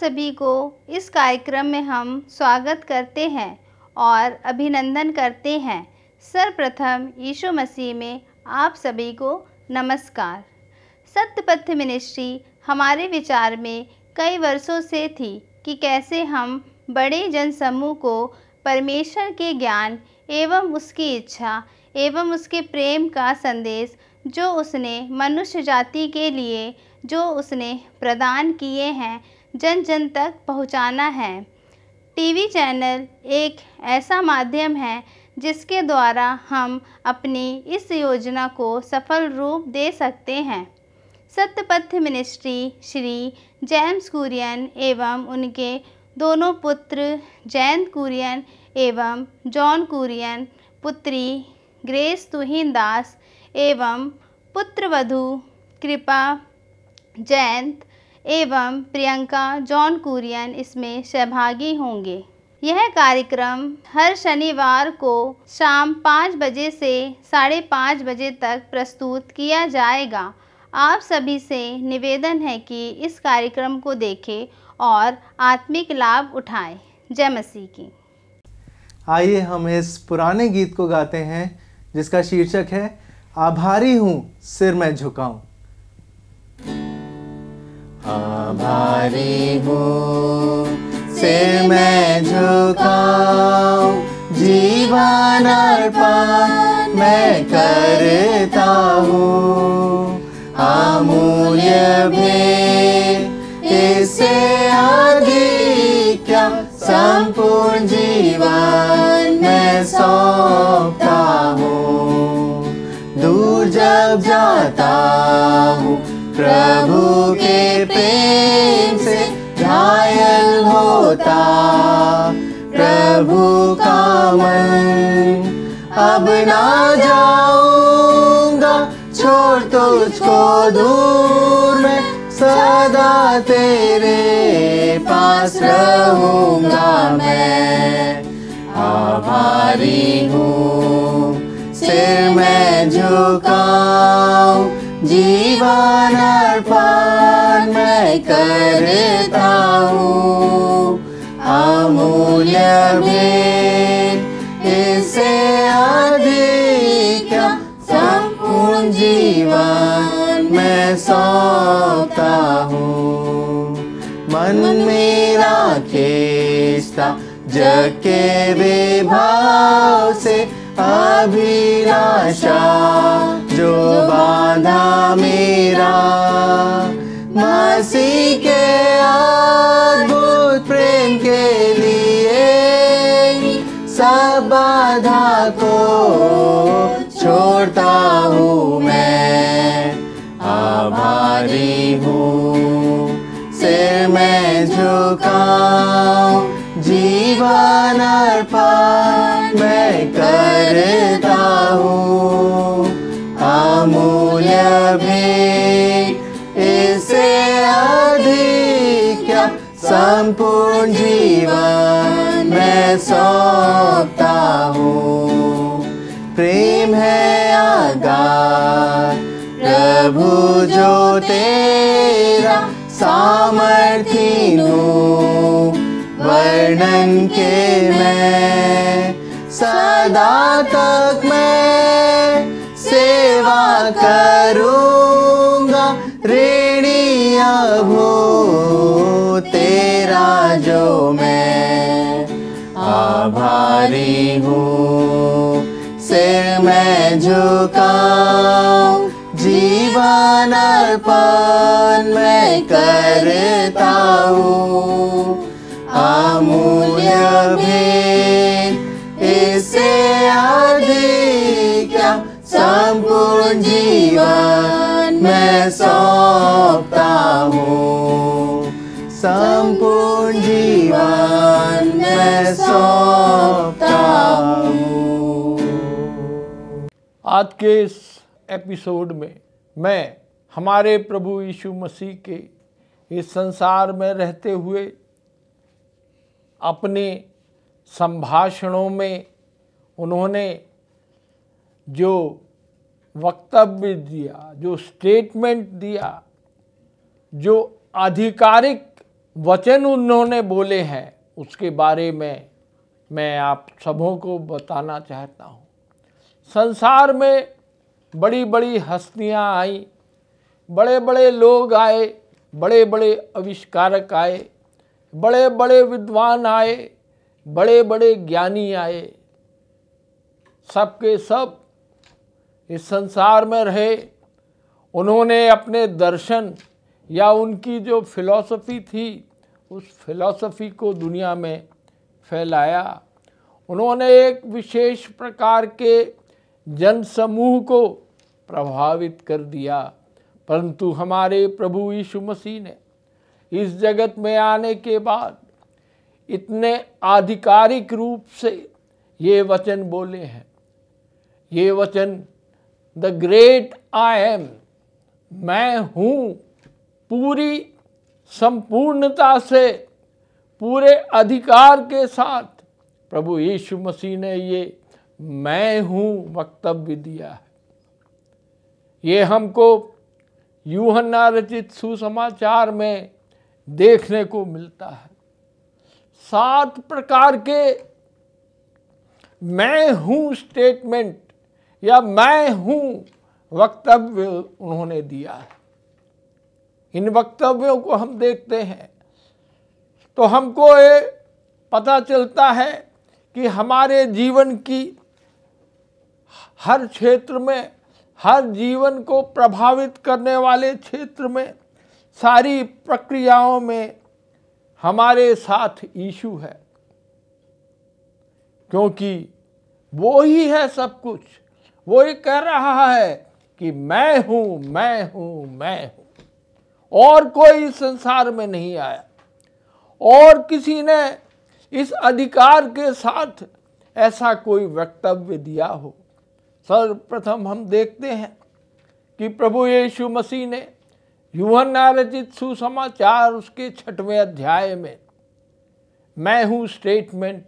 सभी को इस कार्यक्रम में हम स्वागत करते हैं और अभिनंदन करते हैं सर्वप्रथम यीशु मसीह में आप सभी को नमस्कार सत्यपथ मिनिस्ट्री हमारे विचार में कई वर्षों से थी कि कैसे हम बड़े जनसमूह को परमेश्वर के ज्ञान एवं उसकी इच्छा एवं उसके प्रेम का संदेश जो उसने मनुष्य जाति के लिए जो उसने प्रदान किए हैं जन जन तक पहुंचाना है टीवी चैनल एक ऐसा माध्यम है जिसके द्वारा हम अपनी इस योजना को सफल रूप दे सकते हैं सत्यपथ मिनिस्ट्री श्री जैम्स कुरियन एवं उनके दोनों पुत्र जैन कुरियन एवं जॉन कुरियन पुत्री ग्रेस तुहिन दास एवं पुत्रवधु कृपा जयंत एवं प्रियंका जॉन कुरियन इसमें सहभागी होंगे यह कार्यक्रम हर शनिवार को शाम पाँच बजे से साढ़े पाँच बजे तक प्रस्तुत किया जाएगा आप सभी से निवेदन है कि इस कार्यक्रम को देखें और आत्मिक लाभ उठाएं जय मसीह की आइए हम इस पुराने गीत को गाते हैं जिसका शीर्षक है आभारी हूँ सिर मैं झुकाऊँ आभारी हूँ से मैं झुकाऊं जीवन अर्पण मैं करता हूँ अमूल्य भी इसे आगे क्या संपूर्ण जीवन मैं सौंपता हूँ दूर जब जाता हूँ प्रभु के प्रेम से घायल होता प्रभु का मन अब ना जाऊंगा छोड़ तुझको तो दूर मैं सदा तेरे पास रहूंगा मैं आभारी हूँ सिर मैं झुकाऊं जीवन अर्पण मैं करता हूँ अमूल्य भेद इसे अधिक संपूर्ण जीवन मैं सौता हूँ मन मेरा खेस्ता जग के विभाव से अभिलाषा जो बांधा मेरा मसीह के अद्भुत प्रेम के लिए सब बाधा को छोड़ता हूँ मैं आभारी हूँ से मैं झुका जीवन अर्पण मैं करता हूँ मूल्य भी इसे अधिक संपूर्ण जीवन मैं सौंपता हूँ प्रेम है आगार प्रभु जो तेरा सामर्थी वर्णन के मैं सदा तक मैं सेवा करूंगा ऋणी तेरा जो मैं आभारी हूँ सिर मैं झुका जीवन अर्पण मैं करता हूँ अमूल्य भी संपूर्ण जीवन मैं सौंपता हूँ संपूर्ण जीवन मैं सौंपता हूँ आज के इस एपिसोड में मैं हमारे प्रभु यीशु मसीह के इस संसार में रहते हुए अपने संभाषणों में उन्होंने जो वक्तव्य दिया जो स्टेटमेंट दिया जो आधिकारिक वचन उन्होंने बोले हैं उसके बारे में मैं आप सबों को बताना चाहता हूँ संसार में बड़ी बड़ी हस्तियाँ आई बड़े बड़े लोग आए बड़े बड़े आविष्कारक आए बड़े बड़े विद्वान आए बड़े बड़े ज्ञानी आए सबके सब इस संसार में रहे उन्होंने अपने दर्शन या उनकी जो फिलॉसफी थी उस फिलॉसफी को दुनिया में फैलाया उन्होंने एक विशेष प्रकार के जन समूह को प्रभावित कर दिया परंतु हमारे प्रभु यीशु मसीह ने इस जगत में आने के बाद इतने आधिकारिक रूप से ये वचन बोले हैं ये वचन द ग्रेट आई एम मैं हूँ पूरी संपूर्णता से पूरे अधिकार के साथ प्रभु यीशु मसीह ने ये मैं हूँ वक्तव्य दिया है ये हमको यूहन्ना रचित सुसमाचार में देखने को मिलता है सात प्रकार के मैं हूँ स्टेटमेंट या मैं हूं वक्तव्य उन्होंने दिया है इन वक्तव्यों को हम देखते हैं तो हमको ये पता चलता है कि हमारे जीवन की हर क्षेत्र में हर जीवन को प्रभावित करने वाले क्षेत्र में सारी प्रक्रियाओं में हमारे साथ ईशू है क्योंकि वो ही है सब कुछ वो ये कह रहा है कि मैं हूं मैं हूं मैं हूं और कोई संसार में नहीं आया और किसी ने इस अधिकार के साथ ऐसा कोई वक्तव्य दिया हो सर्वप्रथम हम देखते हैं कि प्रभु यीशु मसीह ने युवन नारचित सुसमाचार उसके छठवें अध्याय में मैं हूं स्टेटमेंट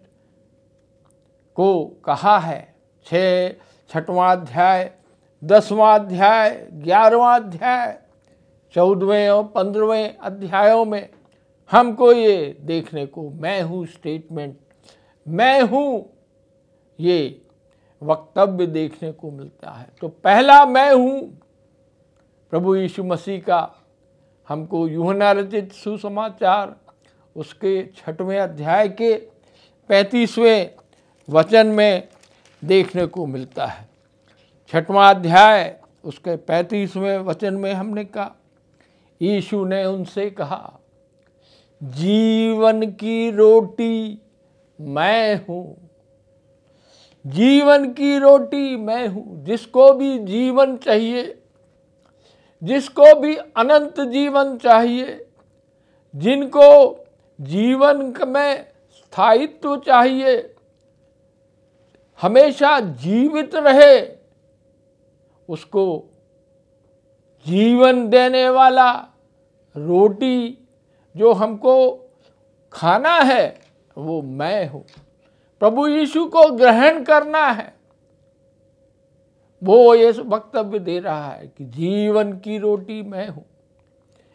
को कहा है छः छठवां अध्याय दसवां अध्याय ग्यारहवां अध्याय चौदहवें और पंद्रहवें अध्यायों में हमको ये देखने को मैं हूँ स्टेटमेंट मैं हूँ ये वक्तव्य देखने को मिलता है तो पहला मैं हूँ प्रभु यीशु मसीह का हमको युवना रचित सुसमाचार उसके छठवें अध्याय के पैंतीसवें वचन में देखने को मिलता है छठवां अध्याय उसके पैंतीसवें वचन में हमने कहा यीशु ने उनसे कहा जीवन की रोटी मैं हूँ जीवन की रोटी मैं हूँ जिसको भी जीवन चाहिए जिसको भी अनंत जीवन चाहिए जिनको जीवन में स्थायित्व चाहिए हमेशा जीवित रहे उसको जीवन देने वाला रोटी जो हमको खाना है वो मैं हूँ प्रभु यीशु को ग्रहण करना है वो ये वक्तव्य दे रहा है कि जीवन की रोटी मैं हूँ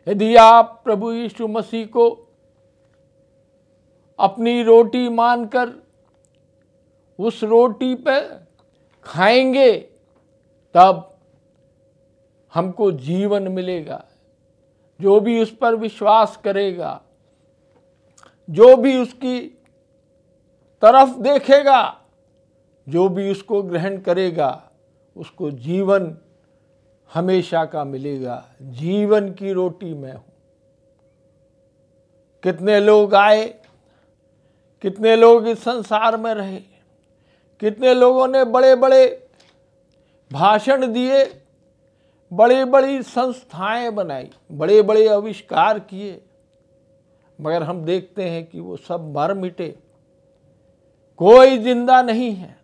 यदि आप प्रभु यीशु मसीह को अपनी रोटी मानकर उस रोटी पर खाएंगे तब हमको जीवन मिलेगा जो भी उस पर विश्वास करेगा जो भी उसकी तरफ देखेगा जो भी उसको ग्रहण करेगा उसको जीवन हमेशा का मिलेगा जीवन की रोटी मैं हूं कितने लोग आए कितने लोग इस संसार में रहे कितने लोगों ने बड़े बड़े भाषण दिए बड़ी बड़ी संस्थाएं बनाई बड़े बड़े आविष्कार किए मगर हम देखते हैं कि वो सब मर मिटे कोई जिंदा नहीं है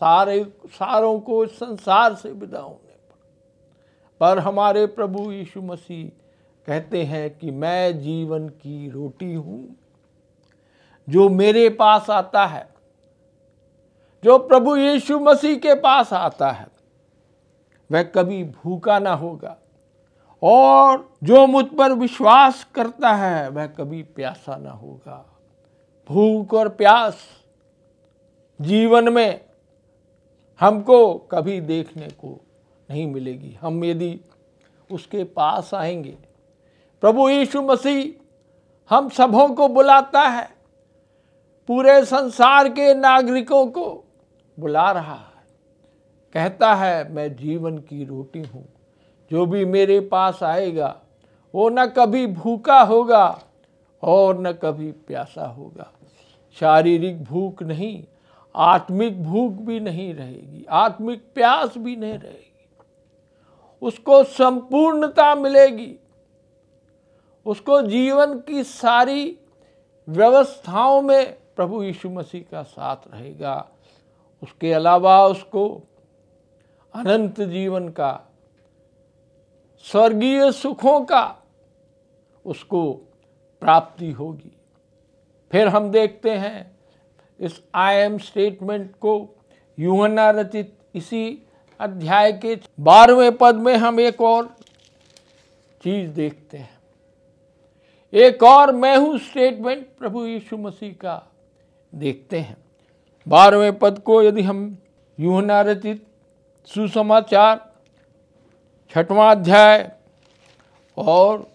सारे सारों को संसार से विदा होने पर पर हमारे प्रभु यीशु मसीह कहते हैं कि मैं जीवन की रोटी हूँ जो मेरे पास आता है जो प्रभु यीशु मसीह के पास आता है वह कभी भूखा ना होगा और जो मुझ पर विश्वास करता है वह कभी प्यासा ना होगा भूख और प्यास जीवन में हमको कभी देखने को नहीं मिलेगी हम यदि उसके पास आएंगे प्रभु यीशु मसीह हम सबों को बुलाता है पूरे संसार के नागरिकों को बुला रहा है कहता है मैं जीवन की रोटी हूँ जो भी मेरे पास आएगा वो न कभी भूखा होगा और न कभी प्यासा होगा शारीरिक भूख नहीं आत्मिक भूख भी नहीं रहेगी आत्मिक प्यास भी नहीं रहेगी उसको संपूर्णता मिलेगी उसको जीवन की सारी व्यवस्थाओं में प्रभु यीशु मसीह का साथ रहेगा उसके अलावा उसको अनंत जीवन का स्वर्गीय सुखों का उसको प्राप्ति होगी फिर हम देखते हैं इस आई एम स्टेटमेंट को युवना रचित इसी अध्याय के बारहवें पद में हम एक और चीज देखते हैं एक और मैं स्टेटमेंट प्रभु यीशु मसीह का देखते हैं बारहवें पद को यदि हम यूहना रचित सुसमाचार छठवां अध्याय और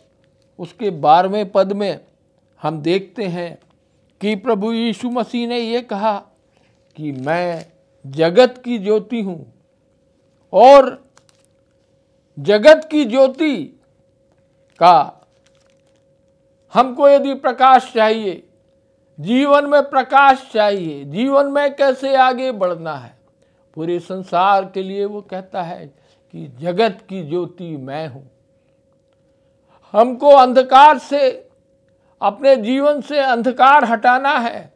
उसके बारहवें पद में हम देखते हैं कि प्रभु यीशु मसीह ने ये कहा कि मैं जगत की ज्योति हूँ और जगत की ज्योति का हमको यदि प्रकाश चाहिए जीवन में प्रकाश चाहिए जीवन में कैसे आगे बढ़ना है पूरे संसार के लिए वो कहता है कि जगत की ज्योति मैं हूं हमको अंधकार से अपने जीवन से अंधकार हटाना है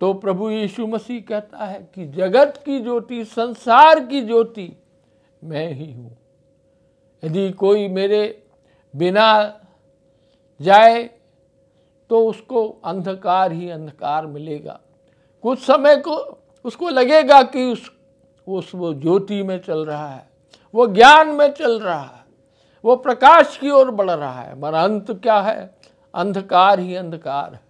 तो प्रभु यीशु मसीह कहता है कि जगत की ज्योति संसार की ज्योति मैं ही हूं यदि कोई मेरे बिना जाए तो उसको अंधकार ही अंधकार मिलेगा कुछ समय को उसको लगेगा कि उस उस वो ज्योति में चल रहा है वो ज्ञान में चल रहा है वो प्रकाश की ओर बढ़ रहा है मगर अंत क्या है अंधकार ही अंधकार है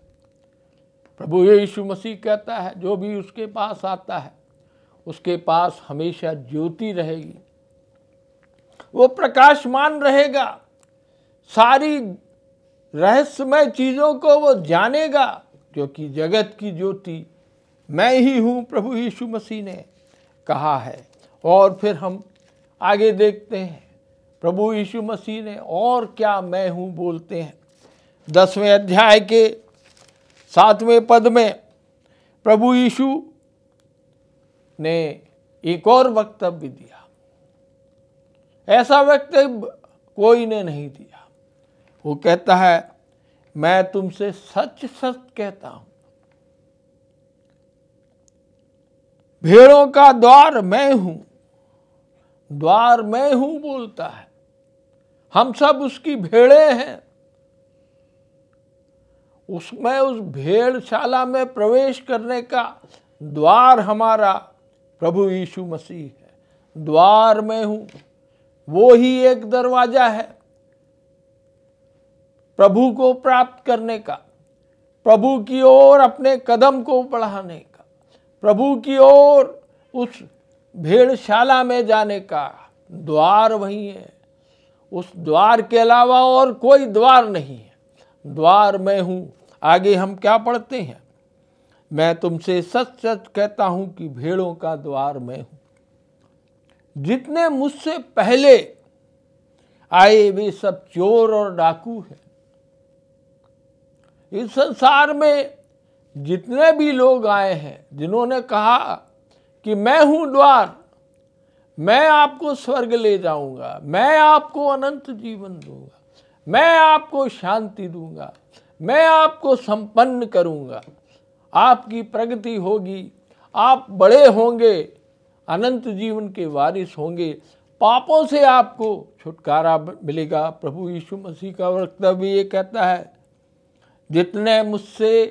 प्रभु यीशु मसीह कहता है जो भी उसके पास आता है उसके पास हमेशा ज्योति रहेगी वो प्रकाशमान रहेगा सारी रहस्यमय चीज़ों को वो जानेगा क्योंकि जगत की ज्योति मैं ही हूँ प्रभु यीशु मसीह ने कहा है और फिर हम आगे देखते हैं प्रभु यीशु मसीह ने और क्या मैं हूँ बोलते हैं दसवें अध्याय के सातवें पद में प्रभु यीशु ने एक और वक्तव्य दिया ऐसा वक्तव्य कोई ने नहीं दिया वो कहता है मैं तुमसे सच सच कहता हूं भेड़ों का द्वार मैं हूं द्वार मैं हूं बोलता है हम सब उसकी भेड़े हैं उसमें उस भेड़शाला में प्रवेश करने का द्वार हमारा प्रभु यीशु मसीह है द्वार में हूं वो ही एक दरवाज़ा है प्रभु को प्राप्त करने का प्रभु की ओर अपने कदम को बढ़ाने का प्रभु की ओर उस भेड़शाला में जाने का द्वार वही है उस द्वार के अलावा और कोई द्वार नहीं है द्वार मैं हूँ आगे हम क्या पढ़ते हैं मैं तुमसे सच सच कहता हूँ कि भेड़ों का द्वार मैं हूँ जितने मुझसे पहले आए वे सब चोर और डाकू हैं इस संसार में जितने भी लोग आए हैं जिन्होंने कहा कि मैं हूँ द्वार मैं आपको स्वर्ग ले जाऊंगा मैं आपको अनंत जीवन दूंगा मैं आपको शांति दूंगा मैं आपको संपन्न करूंगा आपकी प्रगति होगी आप बड़े होंगे अनंत जीवन के वारिस होंगे पापों से आपको छुटकारा मिलेगा प्रभु यीशु मसीह का वक्तव्य ये कहता है जितने मुझसे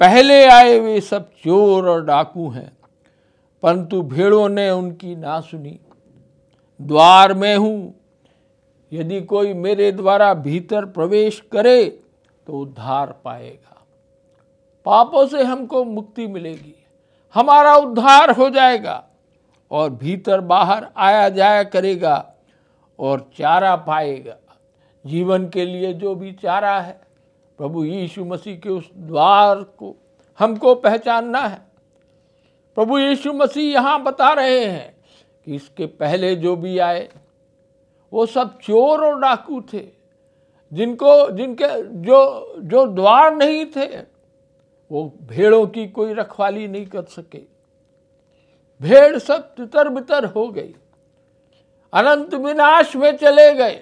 पहले आए वे सब चोर और डाकू हैं परंतु भेड़ों ने उनकी ना सुनी द्वार में हूँ यदि कोई मेरे द्वारा भीतर प्रवेश करे तो उद्धार पाएगा पापों से हमको मुक्ति मिलेगी हमारा उद्धार हो जाएगा और भीतर बाहर आया जाया करेगा और चारा पाएगा जीवन के लिए जो भी चारा है प्रभु यीशु मसीह के उस द्वार को हमको पहचानना है प्रभु यीशु मसीह यहाँ बता रहे हैं कि इसके पहले जो भी आए वो सब चोर और डाकू थे जिनको जिनके जो जो द्वार नहीं थे वो भेड़ों की कोई रखवाली नहीं कर सके भेड़ सब तितर बितर हो गई अनंत विनाश में चले गए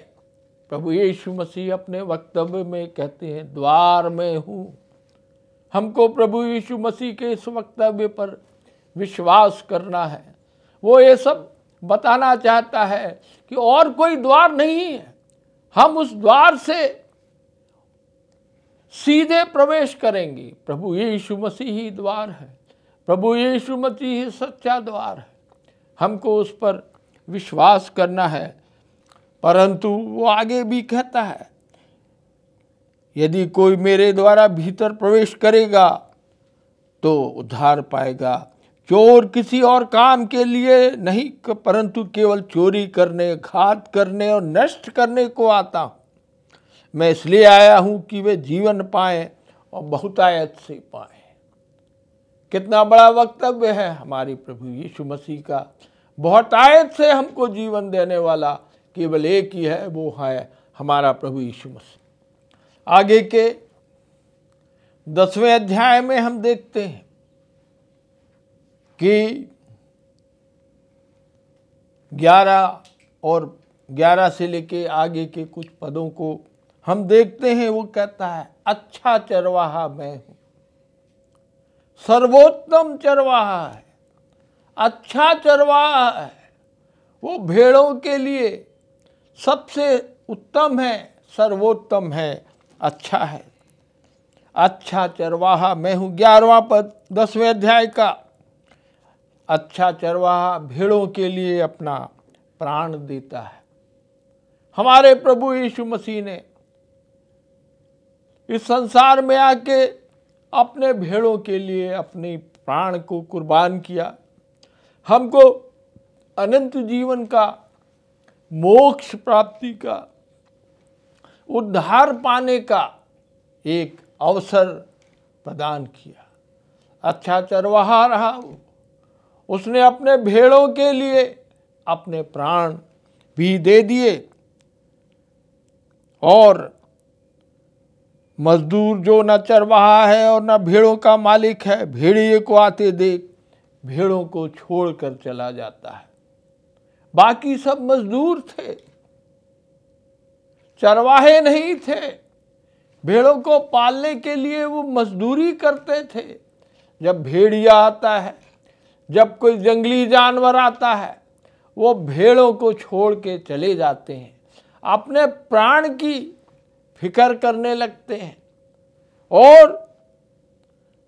प्रभु यीशु मसीह अपने वक्तव्य में कहते हैं द्वार में हूँ हमको प्रभु यीशु मसीह के इस वक्तव्य पर विश्वास करना है वो ये सब बताना चाहता है कि और कोई द्वार नहीं है हम उस द्वार से सीधे प्रवेश करेंगे प्रभु यीशु मसीह ही द्वार है प्रभु यीशु मसीह ही सच्चा द्वार है हमको उस पर विश्वास करना है परंतु वो आगे भी कहता है यदि कोई मेरे द्वारा भीतर प्रवेश करेगा तो उद्धार पाएगा चोर किसी और काम के लिए नहीं परंतु केवल चोरी करने घात करने और नष्ट करने को आता हूँ मैं इसलिए आया हूँ कि वे जीवन पाएं और बहुतायत से पाएं कितना बड़ा वक्तव्य है हमारे प्रभु यीशु मसीह का बहुतायत से हमको जीवन देने वाला केवल एक ही है वो है हमारा प्रभु यीशु मसीह आगे के दसवें अध्याय में हम देखते हैं कि ग्यारह और ग्यारह से लेके आगे के कुछ पदों को हम देखते हैं वो कहता है अच्छा चरवाहा मैं हूं सर्वोत्तम चरवाहा है अच्छा चरवाहा है वो भेड़ों के लिए सबसे उत्तम है सर्वोत्तम है अच्छा है अच्छा चरवाहा मैं हूँ ग्यारहवा पद दसवें अध्याय का अच्छा चरवाहा भेड़ों के लिए अपना प्राण देता है हमारे प्रभु यीशु मसीह ने इस संसार में आके अपने भेड़ों के लिए अपने प्राण को कुर्बान किया हमको अनंत जीवन का मोक्ष प्राप्ति का उद्धार पाने का एक अवसर प्रदान किया अच्छा चरवाहा रहा वो उसने अपने भेड़ों के लिए अपने प्राण भी दे दिए और मजदूर जो न चरवाहा है और न भेड़ों का मालिक है भेड़िए को आते देख भेड़ों को छोड़कर चला जाता है बाकी सब मजदूर थे चरवाहे नहीं थे भेड़ों को पालने के लिए वो मजदूरी करते थे जब भेड़िया आता है जब कोई जंगली जानवर आता है वो भेड़ों को छोड़ के चले जाते हैं अपने प्राण की फिकर करने लगते हैं और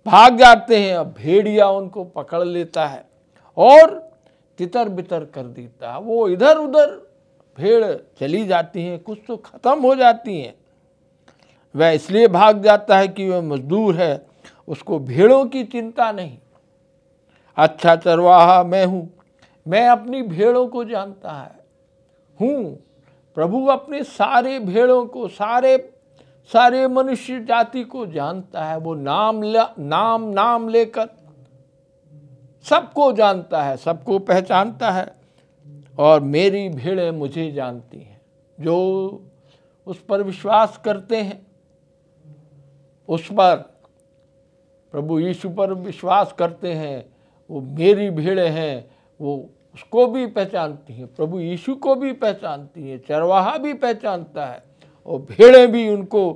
भाग जाते हैं अब भेड़िया उनको पकड़ लेता है और तितर बितर कर देता है वो इधर उधर भेड़ चली जाती हैं कुछ तो ख़त्म हो जाती हैं वह इसलिए भाग जाता है कि वह मजदूर है उसको भेड़ों की चिंता नहीं अच्छा चरवाहा मैं हूँ मैं अपनी भेड़ों को जानता है हूँ प्रभु अपने सारे भेड़ों को सारे सारे मनुष्य जाति को जानता है वो नाम ल, नाम नाम लेकर सबको जानता है सबको पहचानता है और मेरी भीड़ें मुझे जानती हैं जो उस पर विश्वास करते हैं उस पर प्रभु यीशु पर विश्वास करते हैं वो मेरी भीड़ हैं वो उसको भी पहचानती हैं प्रभु यीशु को भी पहचानती हैं चरवाहा भी पहचानता है और भीड़ें भी उनको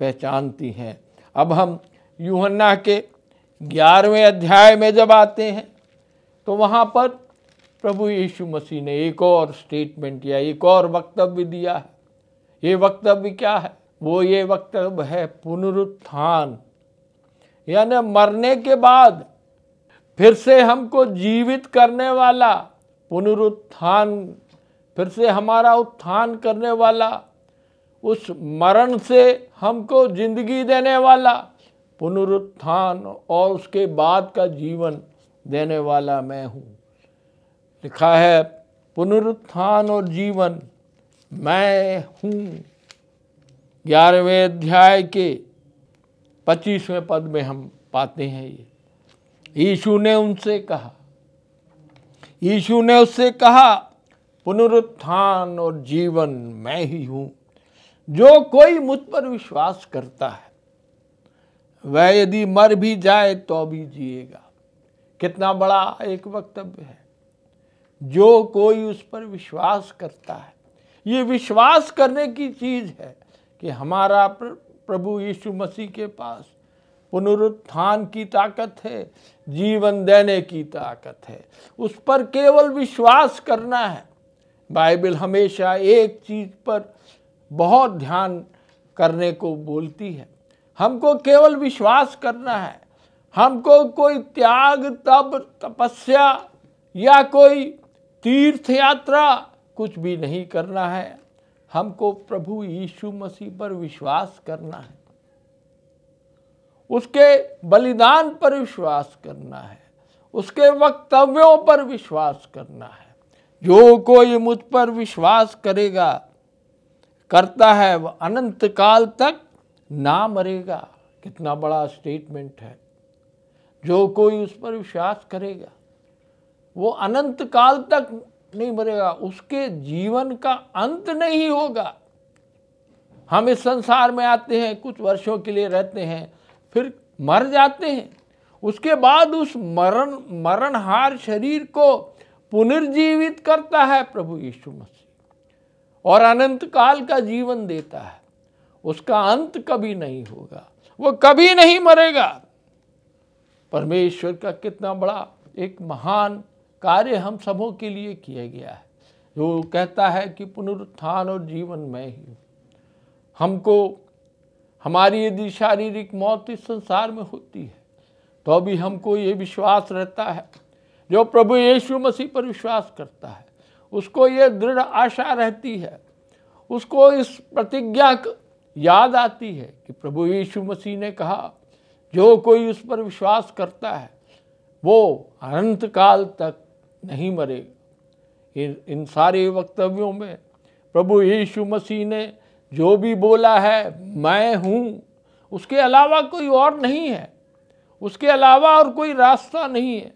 पहचानती हैं अब हम यूहन्ना के ग्यारहवें अध्याय में जब आते हैं तो वहाँ पर प्रभु यीशु मसीह ने एक और स्टेटमेंट या एक और वक्तव्य दिया है ये वक्तव्य क्या है वो ये वक्तव्य है पुनरुत्थान यानी मरने के बाद फिर से हमको जीवित करने वाला पुनरुत्थान फिर से हमारा उत्थान करने वाला उस मरण से हमको जिंदगी देने वाला पुनरुत्थान और उसके बाद का जीवन देने वाला मैं हूँ लिखा है पुनरुत्थान और जीवन मैं हूँ ग्यारहवें अध्याय के पच्चीसवें पद में हम पाते हैं ये यीशु ने उनसे कहा यीशु ने उससे कहा पुनरुत्थान और जीवन मैं ही हूँ जो कोई मुझ पर विश्वास करता है वह यदि मर भी जाए तो भी जिएगा कितना बड़ा एक वक्तव्य है जो कोई उस पर विश्वास करता है ये विश्वास करने की चीज़ है कि हमारा प्रभु यीशु मसीह के पास पुनरुत्थान की ताकत है जीवन देने की ताकत है उस पर केवल विश्वास करना है बाइबल हमेशा एक चीज़ पर बहुत ध्यान करने को बोलती है हमको केवल विश्वास करना है हमको कोई त्याग तप तपस्या या कोई तीर्थ यात्रा कुछ भी नहीं करना है हमको प्रभु यीशु मसीह पर विश्वास करना है उसके बलिदान पर विश्वास करना है उसके वक्तव्यों पर विश्वास करना है जो कोई मुझ पर विश्वास करेगा करता है वह अनंत काल तक ना मरेगा कितना बड़ा स्टेटमेंट है जो कोई उस पर विश्वास करेगा वो अनंत काल तक नहीं मरेगा उसके जीवन का अंत नहीं होगा हम इस संसार में आते हैं कुछ वर्षों के लिए रहते हैं फिर मर जाते हैं उसके बाद उस मरण मरणहार शरीर को पुनर्जीवित करता है प्रभु यीशु मसीह और अनंत काल का जीवन देता है उसका अंत कभी नहीं होगा वो कभी नहीं मरेगा परमेश्वर का कितना बड़ा एक महान कार्य हम सबों के लिए किया गया है जो कहता है कि पुनरुत्थान और जीवन में ही हमको हमारी यदि शारीरिक मौत इस संसार में होती है तो भी हमको ये विश्वास रहता है जो प्रभु यीशु मसीह पर विश्वास करता है उसको ये दृढ़ आशा रहती है उसको इस प्रतिज्ञा याद आती है कि प्रभु यीशु मसीह ने कहा जो कोई उस पर विश्वास करता है वो अनंत काल तक नहीं मरेगा इन इन सारे वक्तव्यों में प्रभु यीशु मसीह ने जो भी बोला है मैं हूँ उसके अलावा कोई और नहीं है उसके अलावा और कोई रास्ता नहीं है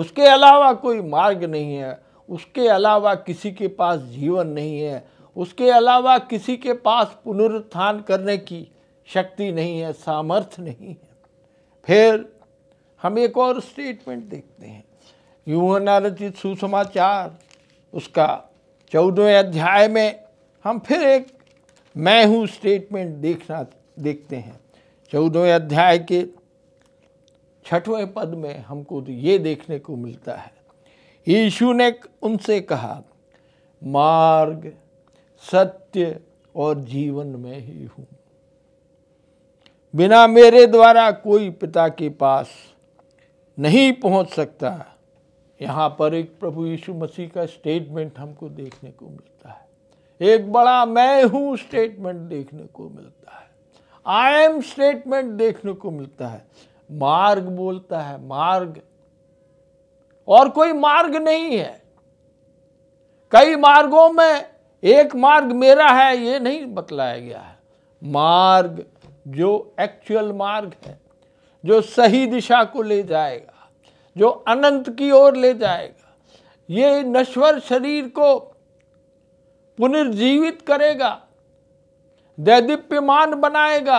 उसके अलावा कोई मार्ग नहीं है उसके अलावा किसी के पास जीवन नहीं है उसके अलावा किसी के पास पुनरुत्थान करने की शक्ति नहीं है सामर्थ्य नहीं है फिर हम एक और स्टेटमेंट देखते हैं रचित सुसमाचार उसका चौदहवें अध्याय में हम फिर एक मैं हूँ स्टेटमेंट देखना देखते हैं चौदहवें अध्याय के छठवें पद में हमको तो ये देखने को मिलता है यीशु ने उनसे कहा मार्ग सत्य और जीवन में ही हूँ बिना मेरे द्वारा कोई पिता के पास नहीं पहुँच सकता यहाँ पर एक प्रभु यीशु मसीह का स्टेटमेंट हमको देखने को मिलता है एक बड़ा मैं हूँ स्टेटमेंट देखने को मिलता है आई एम स्टेटमेंट देखने को मिलता है मार्ग बोलता है मार्ग और कोई मार्ग नहीं है कई मार्गों में एक मार्ग मेरा है ये नहीं बतलाया गया है मार्ग जो एक्चुअल मार्ग है जो सही दिशा को ले जाएगा जो अनंत की ओर ले जाएगा ये नश्वर शरीर को पुनर्जीवित करेगा दैदीप्यमान बनाएगा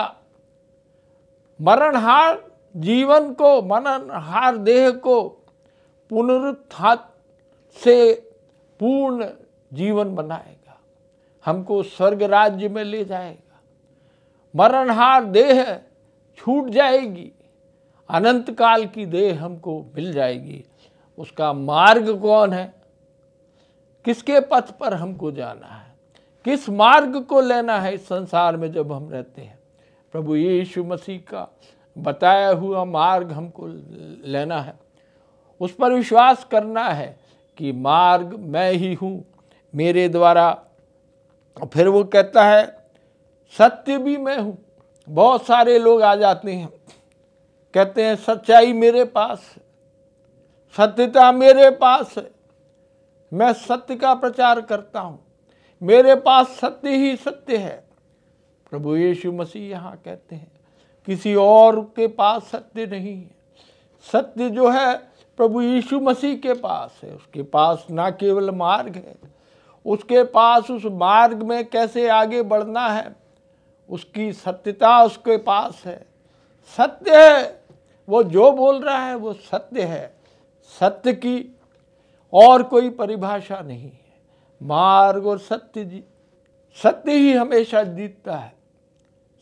मरणहार जीवन को मरणहार देह को पुनरुत्थान से पूर्ण जीवन बनाएगा हमको स्वर्ग राज्य में ले जाएगा मरणहार देह छूट जाएगी अनंत काल की देह हमको मिल जाएगी उसका मार्ग कौन है किसके पथ पर हमको जाना है किस मार्ग को लेना है इस संसार में जब हम रहते हैं प्रभु यीशु मसीह का बताया हुआ मार्ग हमको लेना है उस पर विश्वास करना है कि मार्ग मैं ही हूँ मेरे द्वारा और फिर वो कहता है सत्य भी मैं हूँ बहुत सारे लोग आ जाते हैं कहते हैं सच्चाई मेरे पास सत्यता मेरे पास है मैं सत्य का प्रचार करता हूँ मेरे पास सत्य ही सत्य है प्रभु यीशु मसीह यहाँ कहते हैं किसी और के पास सत्य नहीं है सत्य जो है प्रभु यीशु मसीह के पास है उसके पास ना केवल मार्ग है उसके पास उस मार्ग में कैसे आगे बढ़ना है उसकी सत्यता उसके पास है सत्य है वो जो बोल रहा है वो सत्य है सत्य की और कोई परिभाषा नहीं है मार्ग और सत्य जी सत्य ही हमेशा जीतता है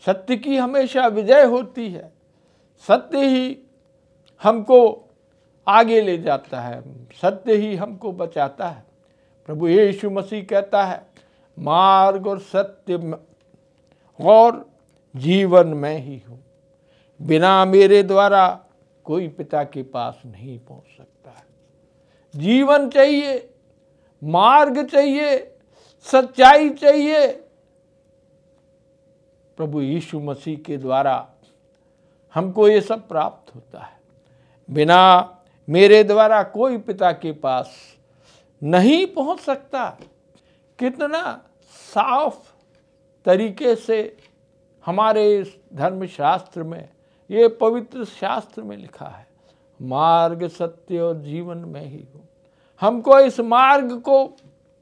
सत्य की हमेशा विजय होती है सत्य ही हमको आगे ले जाता है सत्य ही हमको बचाता है प्रभु यीशु मसीह कहता है मार्ग और सत्य और जीवन में ही हूँ बिना मेरे द्वारा कोई पिता के पास नहीं पहुँच सकता है जीवन चाहिए मार्ग चाहिए सच्चाई चाहिए प्रभु यीशु मसीह के द्वारा हमको ये सब प्राप्त होता है बिना मेरे द्वारा कोई पिता के पास नहीं पहुंच सकता कितना साफ तरीके से हमारे इस धर्म शास्त्र में ये पवित्र शास्त्र में लिखा है मार्ग सत्य और जीवन में ही हो हमको इस मार्ग को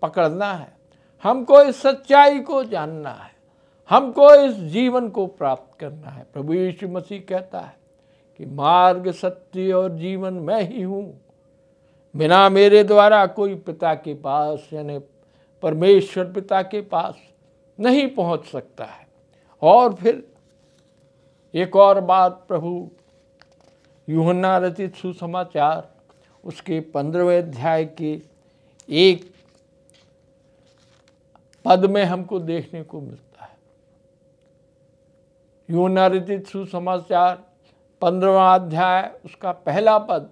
पकड़ना है हमको इस सच्चाई को जानना है हमको इस जीवन को प्राप्त करना है प्रभु यीशु मसीह कहता है कि मार्ग सत्य और जीवन मैं ही हूँ बिना मेरे द्वारा कोई पिता के पास यानी परमेश्वर पिता के पास नहीं पहुंच सकता है और फिर एक और बात प्रभु युहना रचित सुसमाचार उसके पंद्रहवें अध्याय के एक पद में हमको देखने को मिलता है युहन्ना रचित सुसमाचार पंद्रवा अध्याय उसका पहला पद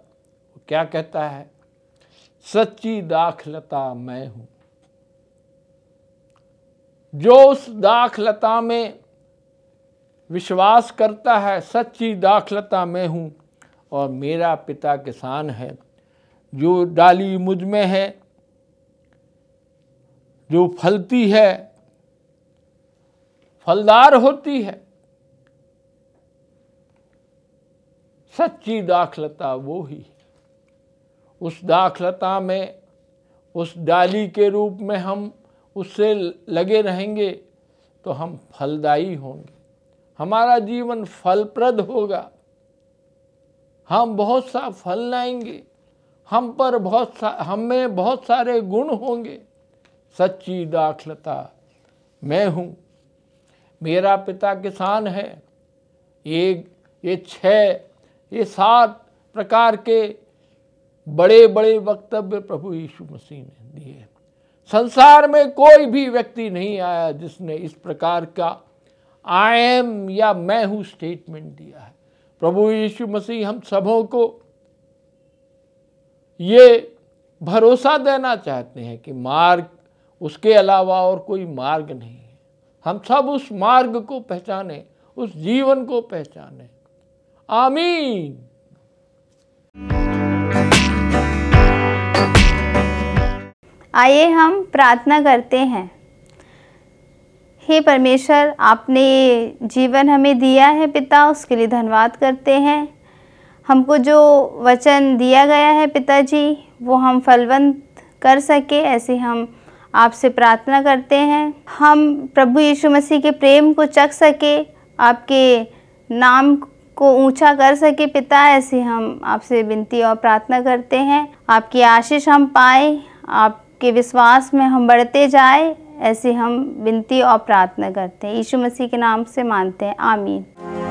क्या कहता है सच्ची दाखलता मैं हूं जो उस दाखलता में विश्वास करता है सच्ची दाखलता मैं हूं और मेरा पिता किसान है जो डाली मुझ में है जो फलती है फलदार होती है सच्ची दाखलता वो ही है उस दाखलता में उस डाली के रूप में हम उससे लगे रहेंगे तो हम फलदायी होंगे हमारा जीवन फलप्रद होगा हम बहुत सा फल लाएंगे हम पर बहुत सा हम में बहुत सारे गुण होंगे सच्ची दाखलता मैं हूँ मेरा पिता किसान है ये ये छः ये सात प्रकार के बड़े बड़े वक्तव्य प्रभु यीशु मसीह ने दिए संसार में कोई भी व्यक्ति नहीं आया जिसने इस प्रकार का आई एम या मैं हूं स्टेटमेंट दिया है प्रभु यीशु मसीह हम सबों को ये भरोसा देना चाहते हैं कि मार्ग उसके अलावा और कोई मार्ग नहीं है हम सब उस मार्ग को पहचाने उस जीवन को पहचाने आमीन आइए हम प्रार्थना करते हैं हे परमेश्वर आपने जीवन हमें दिया है पिता उसके लिए धन्यवाद करते हैं हमको जो वचन दिया गया है पिताजी वो हम फलवंत कर सके ऐसे हम आपसे प्रार्थना करते हैं हम प्रभु यीशु मसीह के प्रेम को चख सके आपके नाम को ऊंचा कर सके पिता ऐसे हम आपसे विनती और प्रार्थना करते हैं आपकी आशीष हम पाए आप के विश्वास में हम बढ़ते जाए ऐसी हम विनती और प्रार्थना करते हैं यीशु मसीह के नाम से मानते हैं आमीन